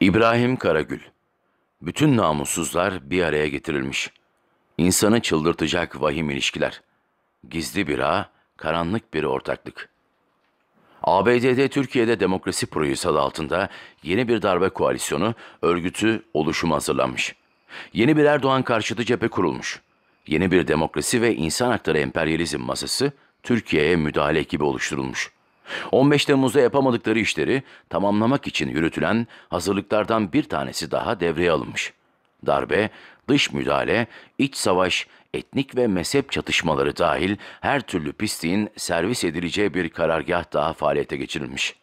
İbrahim Karagül Bütün namussuzlar bir araya getirilmiş. İnsanı çıldırtacak vahim ilişkiler. Gizli bir ağ, karanlık bir ortaklık. ABD'de Türkiye'de demokrasi projesi adı altında yeni bir darbe koalisyonu, örgütü, oluşumu hazırlanmış. Yeni bir Erdoğan karşıtı cephe kurulmuş. Yeni bir demokrasi ve insan hakları emperyalizm masası Türkiye'ye müdahale ekibi oluşturulmuş. 15 Temmuz'da yapamadıkları işleri tamamlamak için yürütülen hazırlıklardan bir tanesi daha devreye alınmış. Darbe, dış müdahale, iç savaş, etnik ve mezhep çatışmaları dahil her türlü pisliğin servis edileceği bir karargah daha faaliyete geçirilmiş.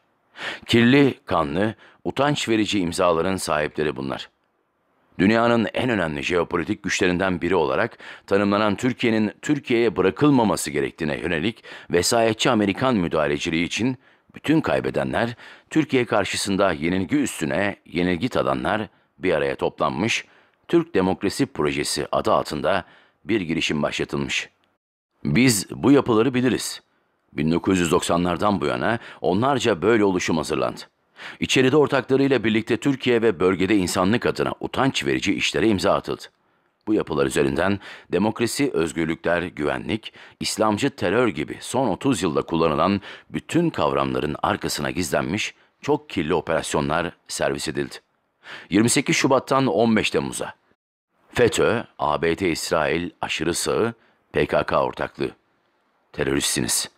Kirli, kanlı, utanç verici imzaların sahipleri bunlar. Dünyanın en önemli jeopolitik güçlerinden biri olarak tanımlanan Türkiye'nin Türkiye'ye bırakılmaması gerektiğine yönelik vesayetçi Amerikan müdahaleciliği için bütün kaybedenler, Türkiye karşısında yenilgi üstüne yenilgi tadanlar bir araya toplanmış, Türk Demokrasi Projesi adı altında bir girişim başlatılmış. Biz bu yapıları biliriz. 1990'lardan bu yana onlarca böyle oluşum hazırlandı. İçeride ortaklarıyla birlikte Türkiye ve bölgede insanlık adına utanç verici işlere imza atıldı. Bu yapılar üzerinden demokrasi, özgürlükler, güvenlik, İslamcı terör gibi son 30 yılda kullanılan bütün kavramların arkasına gizlenmiş çok kirli operasyonlar servis edildi. 28 Şubat'tan 15 Temmuz'a FETÖ, ABD-İsrail aşırı sağı, PKK ortaklığı. Teröristsiniz.''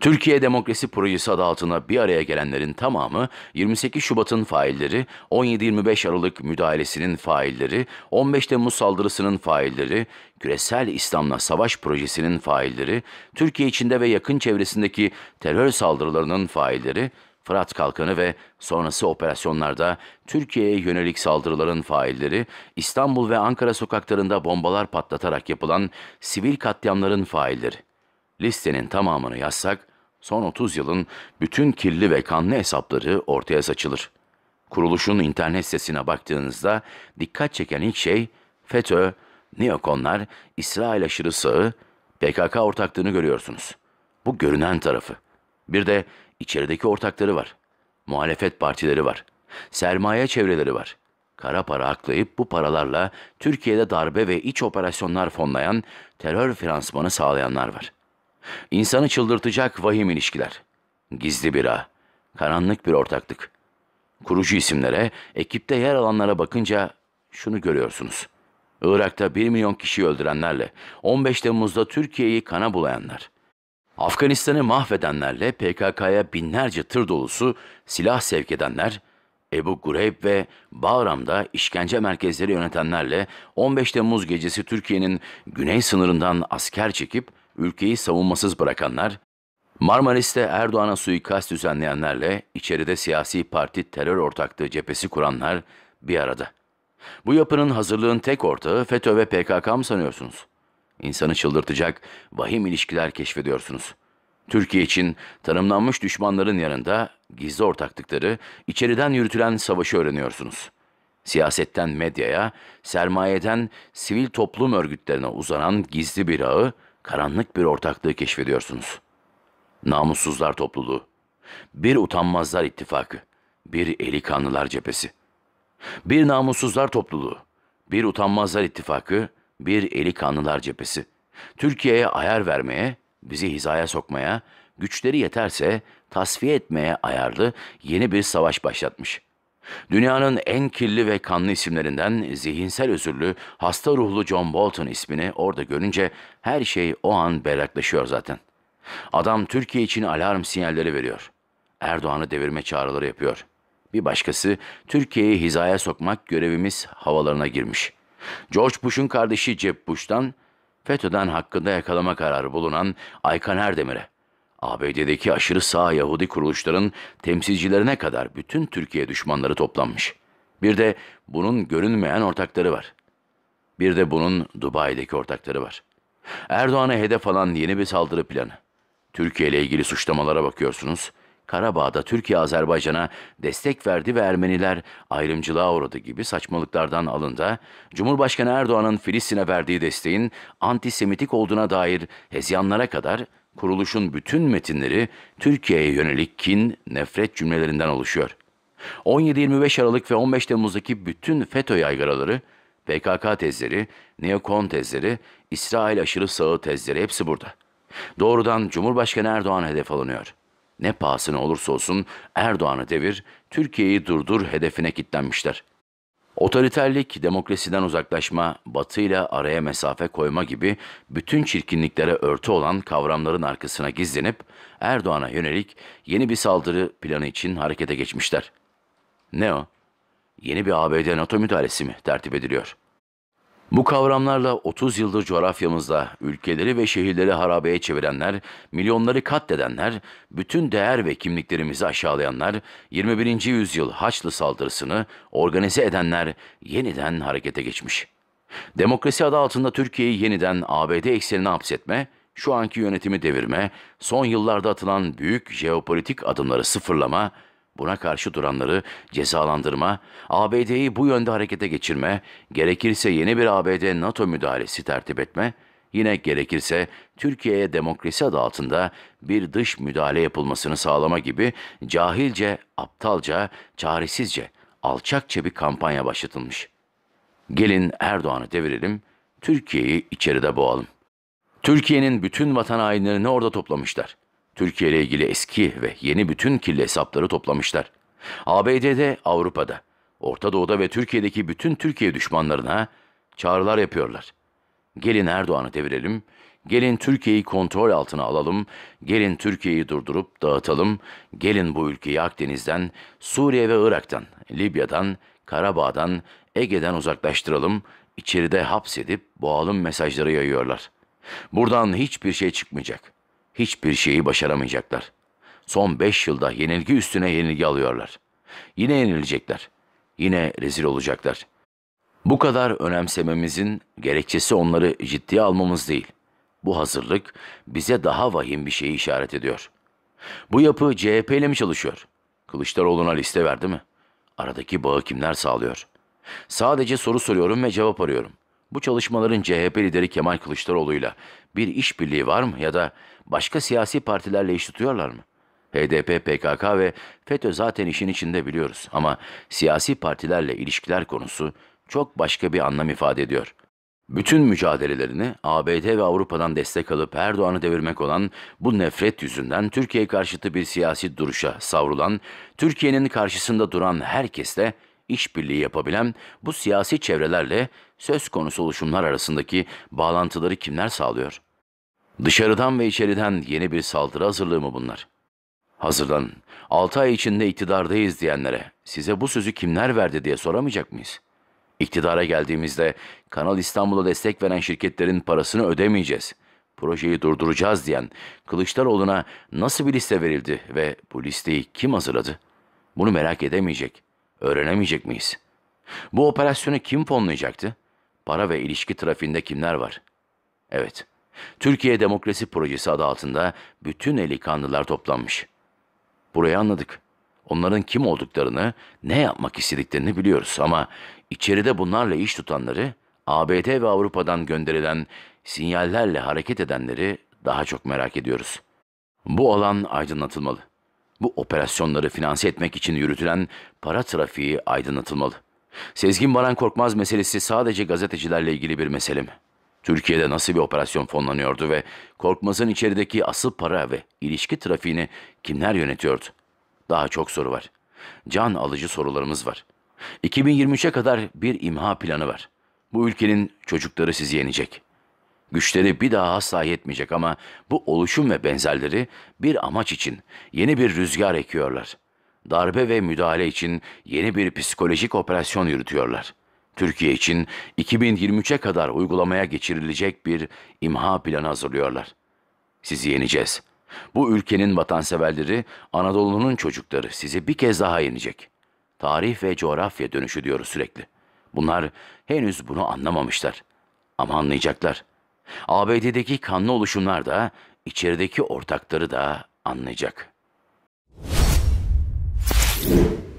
Türkiye Demokrasi Projesi adı altına bir araya gelenlerin tamamı 28 Şubat'ın failleri, 17-25 Aralık müdahalesinin failleri, 15 Temmuz saldırısının failleri, küresel İslam'la savaş projesinin failleri, Türkiye içinde ve yakın çevresindeki terör saldırılarının failleri, Fırat Kalkanı ve sonrası operasyonlarda Türkiye'ye yönelik saldırıların failleri, İstanbul ve Ankara sokaklarında bombalar patlatarak yapılan sivil katliamların failleri. Listenin tamamını yazsak son 30 yılın bütün kirli ve kanlı hesapları ortaya saçılır. Kuruluşun internet sitesine baktığınızda dikkat çeken ilk şey FETÖ, neokonlar, İsrail aşırı sağı, PKK ortaklığını görüyorsunuz. Bu görünen tarafı. Bir de içerideki ortakları var. Muhalefet partileri var. Sermaye çevreleri var. Kara para aklayıp bu paralarla Türkiye'de darbe ve iç operasyonlar fonlayan, terör finansmanı sağlayanlar var.'' İnsanı çıldırtacak vahim ilişkiler. Gizli bira, karanlık bir ortaklık. Kurucu isimlere, ekipte yer alanlara bakınca şunu görüyorsunuz. Irak'ta 1 milyon kişiyi öldürenlerle, 15 Temmuz'da Türkiye'yi kana bulayanlar, Afganistan'ı mahvedenlerle PKK'ya binlerce tır dolusu silah sevk edenler, Ebu Gureyb ve Bağram'da işkence merkezleri yönetenlerle 15 Temmuz gecesi Türkiye'nin güney sınırından asker çekip ülkeyi savunmasız bırakanlar, Marmaris'te Erdoğan'a suikast düzenleyenlerle içeride siyasi parti terör ortaklığı cephesi kuranlar bir arada. Bu yapının hazırlığın tek ortağı FETÖ ve PKK mı sanıyorsunuz? İnsanı çıldırtacak vahim ilişkiler keşfediyorsunuz. Türkiye için tanımlanmış düşmanların yanında gizli ortaklıkları, içeriden yürütülen savaşı öğreniyorsunuz. Siyasetten medyaya, sermayeden sivil toplum örgütlerine uzanan gizli bir ağı, karanlık bir ortaklığı keşfediyorsunuz. Namussuzlar topluluğu, bir utanmazlar ittifakı, bir eli kanlılar cephesi. Bir namussuzlar topluluğu, bir utanmazlar ittifakı, bir eli kanlılar cephesi. Türkiye'ye ayar vermeye, bizi hizaya sokmaya, güçleri yeterse tasfiye etmeye ayarlı yeni bir savaş başlatmış.'' Dünyanın en kirli ve kanlı isimlerinden zihinsel özürlü, hasta ruhlu John Bolton ismini orada görünce her şey o an berraklaşıyor zaten. Adam Türkiye için alarm sinyalleri veriyor. Erdoğan'ı devirme çağrıları yapıyor. Bir başkası Türkiye'yi hizaya sokmak görevimiz havalarına girmiş. George Bush'un kardeşi Jeb Bush'tan FETÖ'den hakkında yakalama kararı bulunan Aykan Erdemir'e ABD'deki aşırı sağ Yahudi kuruluşların temsilcilerine kadar bütün Türkiye düşmanları toplanmış. Bir de bunun görünmeyen ortakları var. Bir de bunun Dubai'deki ortakları var. Erdoğan'a hedef alan yeni bir saldırı planı. Türkiye ile ilgili suçlamalara bakıyorsunuz. Karabağ'da Türkiye Azerbaycan'a destek verdi ve Ermeniler ayrımcılığa uğradı gibi saçmalıklardan alında Cumhurbaşkanı Erdoğan'ın Filistin'e verdiği desteğin antisemitik olduğuna dair hezyanlara kadar kuruluşun bütün metinleri Türkiye'ye yönelik kin, nefret cümlelerinden oluşuyor. 17-25 Aralık ve 15 Temmuz'daki bütün FETÖ yaygaraları, PKK tezleri, neokon tezleri, İsrail aşırı sağı tezleri hepsi burada. Doğrudan Cumhurbaşkanı Erdoğan hedef alınıyor. Ne pahasına olursa olsun Erdoğan'ı devir, Türkiye'yi durdur hedefine kilitlenmişler. Otoriterlik, demokrasiden uzaklaşma, batıyla araya mesafe koyma gibi bütün çirkinliklere örtü olan kavramların arkasına gizlenip Erdoğan'a yönelik yeni bir saldırı planı için harekete geçmişler. Ne o? Yeni bir ABD NATO müdahalesi mi tertip ediliyor?'' Bu kavramlarla 30 yıldır coğrafyamızda ülkeleri ve şehirleri harabeye çevirenler, milyonları katledenler, bütün değer ve kimliklerimizi aşağılayanlar, 21. yüzyıl Haçlı saldırısını organize edenler yeniden harekete geçmiş. Demokrasi adı altında Türkiye'yi yeniden ABD eksenine hapsetme, şu anki yönetimi devirme, son yıllarda atılan büyük jeopolitik adımları sıfırlama, Buna karşı duranları cezalandırma, ABD'yi bu yönde harekete geçirme, gerekirse yeni bir ABD-NATO müdahalesi tertip etme, yine gerekirse Türkiye'ye demokrasi adı altında bir dış müdahale yapılmasını sağlama gibi cahilce, aptalca, çaresizce, alçakça bir kampanya başlatılmış. Gelin Erdoğan'ı devirelim, Türkiye'yi içeride boğalım. Türkiye'nin bütün vatan hainlerini orada toplamışlar. Türkiye ile ilgili eski ve yeni bütün kirli hesapları toplamışlar. ABD'de, Avrupa'da, Orta Doğu'da ve Türkiye'deki bütün Türkiye düşmanlarına çağrılar yapıyorlar. Gelin Erdoğan'ı devirelim, gelin Türkiye'yi kontrol altına alalım, gelin Türkiye'yi durdurup dağıtalım, gelin bu ülkeyi Akdeniz'den, Suriye ve Irak'tan, Libya'dan, Karabağ'dan, Ege'den uzaklaştıralım, içeride hapsedip boğalım mesajları yayıyorlar. Buradan hiçbir şey çıkmayacak hiçbir şeyi başaramayacaklar. Son beş yılda yenilgi üstüne yenilgi alıyorlar. Yine yenilecekler. Yine rezil olacaklar. Bu kadar önemsememizin gerekçesi onları ciddiye almamız değil. Bu hazırlık bize daha vahim bir şeyi işaret ediyor. Bu yapı CHP ile mi çalışıyor? Kılıçdaroğlu'na liste verdi mi? Aradaki bağı kimler sağlıyor? Sadece soru soruyorum ve cevap arıyorum. Bu çalışmaların CHP lideri Kemal Kılıçdaroğlu'yla bir işbirliği var mı ya da başka siyasi partilerle iş tutuyorlar mı? HDP, PKK ve FETÖ zaten işin içinde biliyoruz ama siyasi partilerle ilişkiler konusu çok başka bir anlam ifade ediyor. Bütün mücadelelerini ABD ve Avrupa'dan destek alıp Erdoğan'ı devirmek olan bu nefret yüzünden Türkiye karşıtı bir siyasi duruşa savrulan, Türkiye'nin karşısında duran herkesle işbirliği yapabilen bu siyasi çevrelerle söz konusu oluşumlar arasındaki bağlantıları kimler sağlıyor? Dışarıdan ve içeriden yeni bir saldırı hazırlığı mı bunlar? Hazırlanın. 6 ay içinde iktidardayız diyenlere size bu sözü kimler verdi diye soramayacak mıyız? İktidara geldiğimizde Kanal İstanbul'a destek veren şirketlerin parasını ödemeyeceğiz. Projeyi durduracağız diyen Kılıçdaroğlu'na nasıl bir liste verildi ve bu listeyi kim hazırladı? Bunu merak edemeyecek, öğrenemeyecek miyiz? Bu operasyonu kim fonlayacaktı? para ve ilişki trafiğinde kimler var? Evet, Türkiye Demokrasi Projesi adı altında bütün eli kanlılar toplanmış. Burayı anladık. Onların kim olduklarını, ne yapmak istediklerini biliyoruz ama içeride bunlarla iş tutanları, ABD ve Avrupa'dan gönderilen sinyallerle hareket edenleri daha çok merak ediyoruz. Bu alan aydınlatılmalı. Bu operasyonları finanse etmek için yürütülen para trafiği aydınlatılmalı. Sezgin Baran Korkmaz meselesi sadece gazetecilerle ilgili bir mesele mi? Türkiye'de nasıl bir operasyon fonlanıyordu ve Korkmaz'ın içerideki asıl para ve ilişki trafiğini kimler yönetiyordu? Daha çok soru var. Can alıcı sorularımız var. 2023'e kadar bir imha planı var. Bu ülkenin çocukları sizi yenecek. Güçleri bir daha asla yetmeyecek ama bu oluşum ve benzerleri bir amaç için yeni bir rüzgar ekiyorlar.'' darbe ve müdahale için yeni bir psikolojik operasyon yürütüyorlar. Türkiye için 2023'e kadar uygulamaya geçirilecek bir imha planı hazırlıyorlar. Sizi yeneceğiz. Bu ülkenin vatanseverleri, Anadolu'nun çocukları sizi bir kez daha yenecek. Tarih ve coğrafya dönüşü diyoruz sürekli. Bunlar henüz bunu anlamamışlar. Ama anlayacaklar. ABD'deki kanlı oluşumlar da, içerideki ortakları da anlayacak.'' Thank you.